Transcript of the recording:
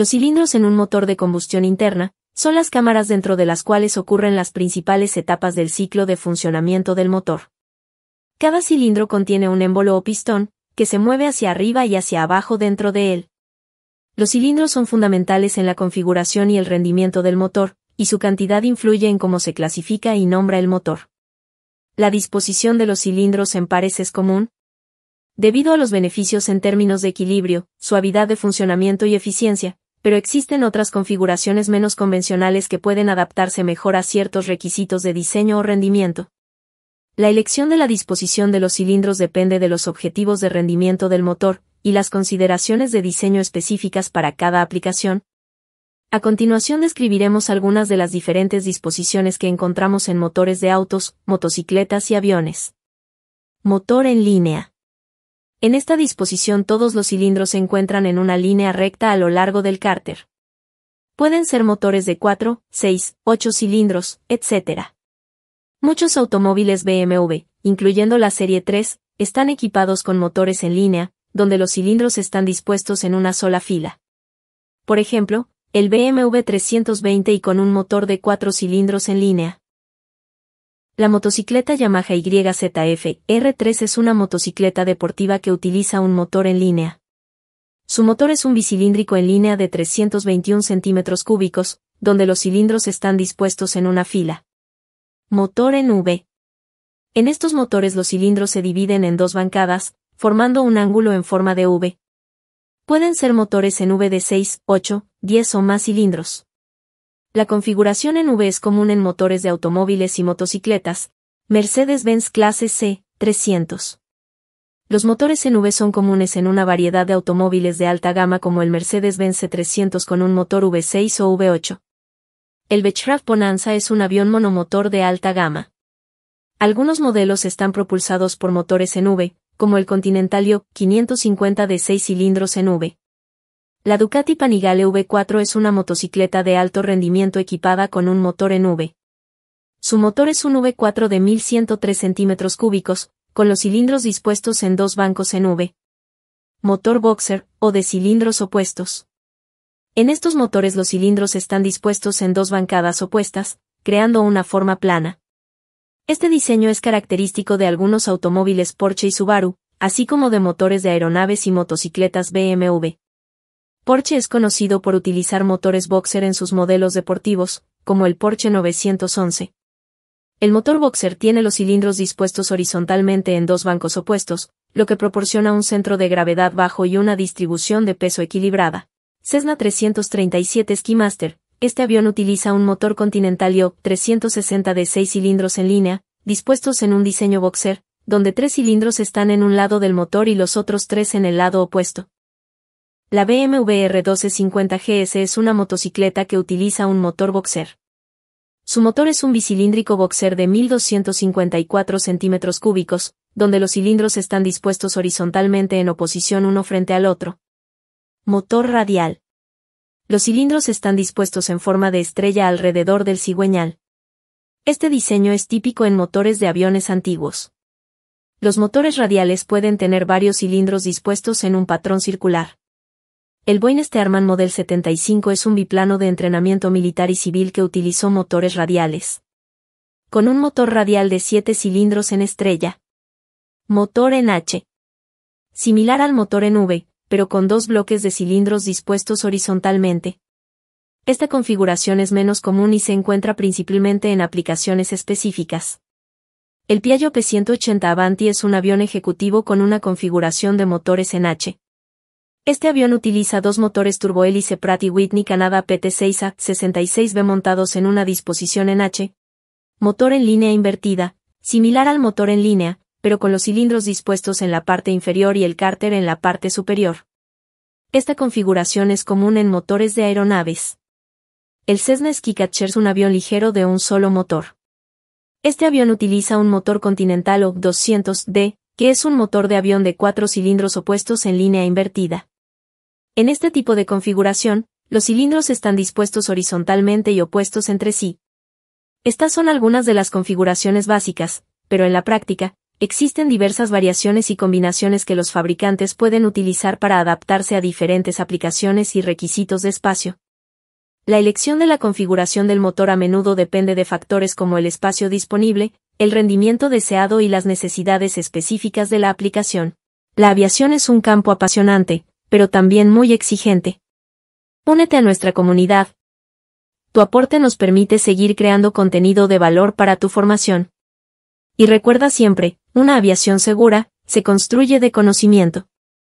Los cilindros en un motor de combustión interna son las cámaras dentro de las cuales ocurren las principales etapas del ciclo de funcionamiento del motor. Cada cilindro contiene un émbolo o pistón, que se mueve hacia arriba y hacia abajo dentro de él. Los cilindros son fundamentales en la configuración y el rendimiento del motor, y su cantidad influye en cómo se clasifica y nombra el motor. La disposición de los cilindros en pares es común. Debido a los beneficios en términos de equilibrio, suavidad de funcionamiento y eficiencia, pero existen otras configuraciones menos convencionales que pueden adaptarse mejor a ciertos requisitos de diseño o rendimiento. La elección de la disposición de los cilindros depende de los objetivos de rendimiento del motor y las consideraciones de diseño específicas para cada aplicación. A continuación describiremos algunas de las diferentes disposiciones que encontramos en motores de autos, motocicletas y aviones. Motor en línea. En esta disposición todos los cilindros se encuentran en una línea recta a lo largo del cárter. Pueden ser motores de 4, 6, 8 cilindros, etc. Muchos automóviles BMW, incluyendo la serie 3, están equipados con motores en línea, donde los cilindros están dispuestos en una sola fila. Por ejemplo, el BMW 320 y con un motor de 4 cilindros en línea. La motocicleta Yamaha YZF R3 es una motocicleta deportiva que utiliza un motor en línea. Su motor es un bicilíndrico en línea de 321 centímetros cúbicos, donde los cilindros están dispuestos en una fila. Motor en V. En estos motores los cilindros se dividen en dos bancadas, formando un ángulo en forma de V. Pueden ser motores en V de 6, 8, 10 o más cilindros. La configuración en V es común en motores de automóviles y motocicletas. Mercedes-Benz clase C, 300. Los motores en V son comunes en una variedad de automóviles de alta gama como el Mercedes-Benz C300 con un motor V6 o V8. El Beechcraft Bonanza es un avión monomotor de alta gama. Algunos modelos están propulsados por motores en V, como el Continental 550 de 6 cilindros en V. La Ducati Panigale V4 es una motocicleta de alto rendimiento equipada con un motor en V. Su motor es un V4 de 1103 centímetros cúbicos, con los cilindros dispuestos en dos bancos en V. Motor boxer, o de cilindros opuestos. En estos motores los cilindros están dispuestos en dos bancadas opuestas, creando una forma plana. Este diseño es característico de algunos automóviles Porsche y Subaru, así como de motores de aeronaves y motocicletas BMW. Porsche es conocido por utilizar motores boxer en sus modelos deportivos, como el Porsche 911. El motor boxer tiene los cilindros dispuestos horizontalmente en dos bancos opuestos, lo que proporciona un centro de gravedad bajo y una distribución de peso equilibrada. Cessna 337 Ski Este avión utiliza un motor Continental io 360 de 6 cilindros en línea, dispuestos en un diseño boxer, donde tres cilindros están en un lado del motor y los otros tres en el lado opuesto. La BMW R1250 GS es una motocicleta que utiliza un motor boxer. Su motor es un bicilíndrico boxer de 1254 centímetros cúbicos, donde los cilindros están dispuestos horizontalmente en oposición uno frente al otro. Motor radial. Los cilindros están dispuestos en forma de estrella alrededor del cigüeñal. Este diseño es típico en motores de aviones antiguos. Los motores radiales pueden tener varios cilindros dispuestos en un patrón circular. El Boeing Stearman Model 75 es un biplano de entrenamiento militar y civil que utilizó motores radiales. Con un motor radial de 7 cilindros en estrella. Motor en H. Similar al motor en V, pero con dos bloques de cilindros dispuestos horizontalmente. Esta configuración es menos común y se encuentra principalmente en aplicaciones específicas. El Piaggio P-180 Avanti es un avión ejecutivo con una configuración de motores en H este avión utiliza dos motores turbohélice Pratt Whitney Canada PT6A-66B montados en una disposición en H. Motor en línea invertida, similar al motor en línea, pero con los cilindros dispuestos en la parte inferior y el cárter en la parte superior. Esta configuración es común en motores de aeronaves. El Cessna Skycatcher es un avión ligero de un solo motor. Este avión utiliza un motor Continental O200D, que es un motor de avión de cuatro cilindros opuestos en línea invertida. En este tipo de configuración, los cilindros están dispuestos horizontalmente y opuestos entre sí. Estas son algunas de las configuraciones básicas, pero en la práctica, existen diversas variaciones y combinaciones que los fabricantes pueden utilizar para adaptarse a diferentes aplicaciones y requisitos de espacio. La elección de la configuración del motor a menudo depende de factores como el espacio disponible, el rendimiento deseado y las necesidades específicas de la aplicación. La aviación es un campo apasionante, pero también muy exigente. Únete a nuestra comunidad. Tu aporte nos permite seguir creando contenido de valor para tu formación. Y recuerda siempre, una aviación segura, se construye de conocimiento.